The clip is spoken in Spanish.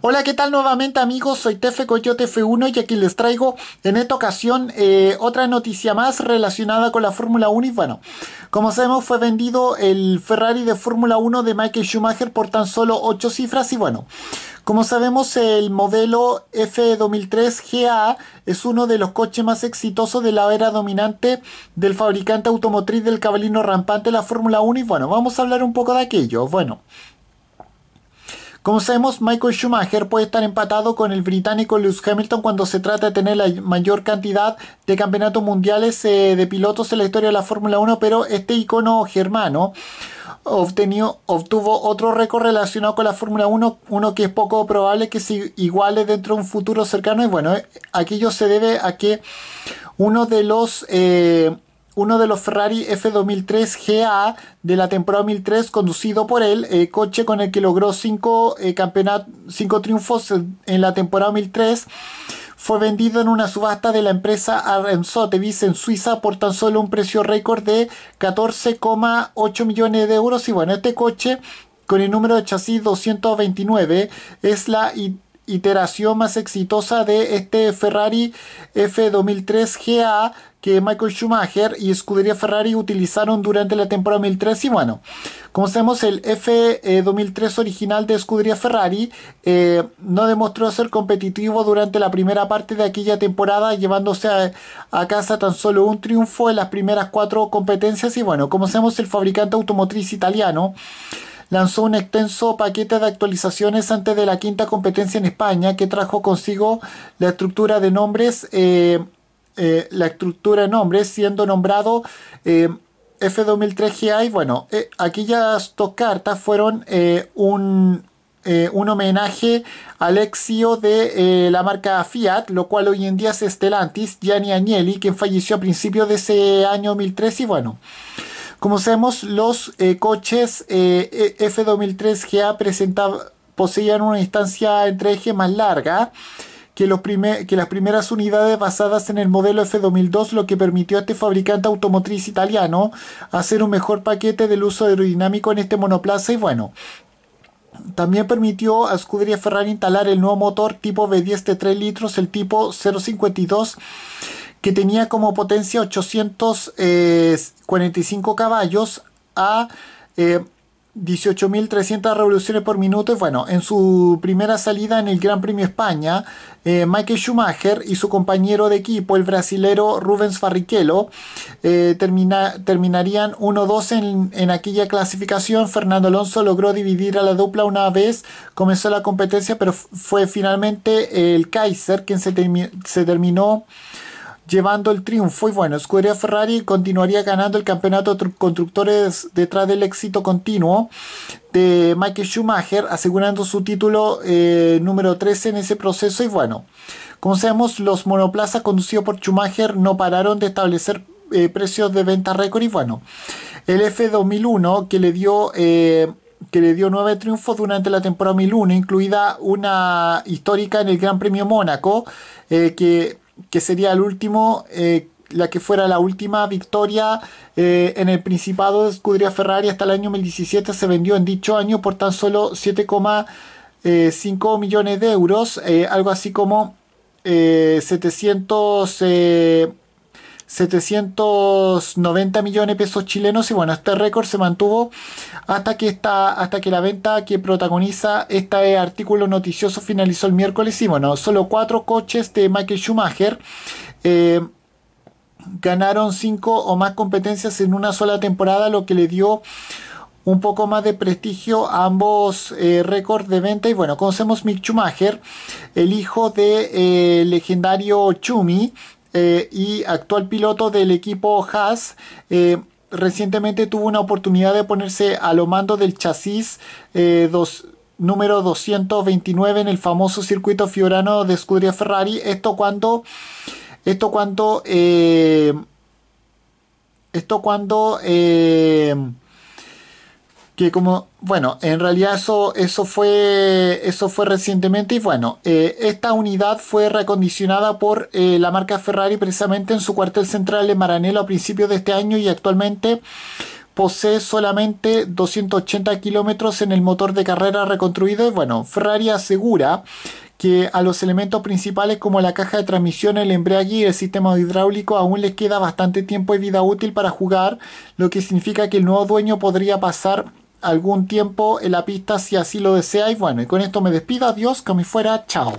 Hola, ¿qué tal nuevamente amigos? Soy Tefe Coyote F1 y aquí les traigo en esta ocasión eh, otra noticia más relacionada con la Fórmula 1 y bueno, como sabemos fue vendido el Ferrari de Fórmula 1 de Michael Schumacher por tan solo 8 cifras y bueno, como sabemos el modelo F2003 GA es uno de los coches más exitosos de la era dominante del fabricante automotriz del cabalino rampante la Fórmula 1 y bueno, vamos a hablar un poco de aquello. Bueno. Como sabemos, Michael Schumacher puede estar empatado con el británico Lewis Hamilton cuando se trata de tener la mayor cantidad de campeonatos mundiales eh, de pilotos en la historia de la Fórmula 1, pero este icono germano obtuvo otro récord relacionado con la Fórmula 1, uno que es poco probable que se iguale dentro de un futuro cercano. Y bueno, eh, aquello se debe a que uno de los... Eh, uno de los Ferrari F2003 GA de la temporada 2003 conducido por él, eh, coche con el que logró cinco eh, cinco triunfos en la temporada 2003, fue vendido en una subasta de la empresa Tevis en Suiza por tan solo un precio récord de 14,8 millones de euros y bueno, este coche con el número de chasis 229 es la iteración más exitosa de este Ferrari F2003 GA que Michael Schumacher y Scuderia Ferrari utilizaron durante la temporada 2003 y bueno, como sabemos el F2003 original de Scuderia Ferrari eh, no demostró ser competitivo durante la primera parte de aquella temporada llevándose a, a, casa tan solo un triunfo en las primeras cuatro competencias y bueno, como sabemos el fabricante automotriz italiano lanzó un extenso paquete de actualizaciones antes de la quinta competencia en España que trajo consigo la estructura de nombres, eh, eh, la estructura de nombres siendo nombrado eh, F2003 GI. Bueno, aquellas dos cartas fueron un, homenaje al exio de la marca Fiat, lo cual hoy en día es Estelantis Gianni Agnelli, quien falleció a principios de ese año 2003 y bueno. Como sabemos, los eh, coches eh, e, F2003 GA poseían una distancia entre ejes más larga que, los que las primeras unidades basadas en el modelo F2002, lo que permitió a este fabricante automotriz italiano hacer un mejor paquete del uso aerodinámico en este monoplaza y bueno, también permitió a Scuderia Ferrari instalar el nuevo motor tipo V10 de 3 litros, el tipo 052 que tenía como potencia 845 eh, caballos a 18.300 eh, revoluciones por minuto. bueno, en su primera salida en el Gran Premio España, eh, Michael Schumacher y su compañero de equipo, el brasilero Rubens Barrichello, terminarían 1-2 en, aquella clasificación. Fernando Alonso logró dividir a la dupla una vez, comenzó la competencia, pero fue finalmente el Kaiser quien se, se terminó llevando el triunfo. Y bueno, Scuderia Ferrari continuaría ganando el campeonato de constructores detrás del éxito continuo de Michael Schumacher, asegurando su título eh, número 13 en ese proceso. Y bueno, como sabemos, los monoplazas conducidos por Schumacher no pararon de establecer eh, precios de venta récord. Y bueno, el F2001 que le dio. Eh, que le dio nueve triunfos durante la temporada 2001, incluida una histórica en el Gran Premio Mónaco, que que sería el último, eh, la que fuera la última victoria eh, en el Principado de Escudería Ferrari hasta el año 2017, se vendió en dicho año por tan solo 7,5 eh, millones de euros, algo así como 700... 790 millones de pesos chilenos y bueno, este récord se mantuvo hasta que, hasta que la venta que protagoniza este artículo noticioso finalizó el miércoles y bueno, solo cuatro coches de Michael Schumacher eh, ganaron cinco o más competencias en una sola temporada, lo que le dio un poco más de prestigio a ambos eh, récords de venta. Y bueno, conocemos Mick Schumacher, el hijo del de, eh, legendario Chumi, eh, y actual piloto del equipo Haas, eh, recientemente tuvo una oportunidad de ponerse a lo mando del chasis eh, número 229 en el famoso circuito fiorano de Scuderia Ferrari. Esto cuando. Esto cuando. esto cuando como, bueno, en realidad eso, eso, fue, eso fue recientemente y bueno, eh, esta unidad fue recondicionada por eh, la marca Ferrari precisamente en su cuartel central de Maranello a principios de este año y actualmente posee solamente 280 kilómetros en el motor de carrera reconstruido y bueno, Ferrari asegura que a los elementos principales como la caja de transmisión, el embrague y el sistema hidráulico aún les queda bastante tiempo y vida útil para jugar, lo que significa que el nuevo dueño podría pasar algún tiempo en la pista si así lo deseáis. Bueno, y con esto me despido. Adiós, como fuera. Chao.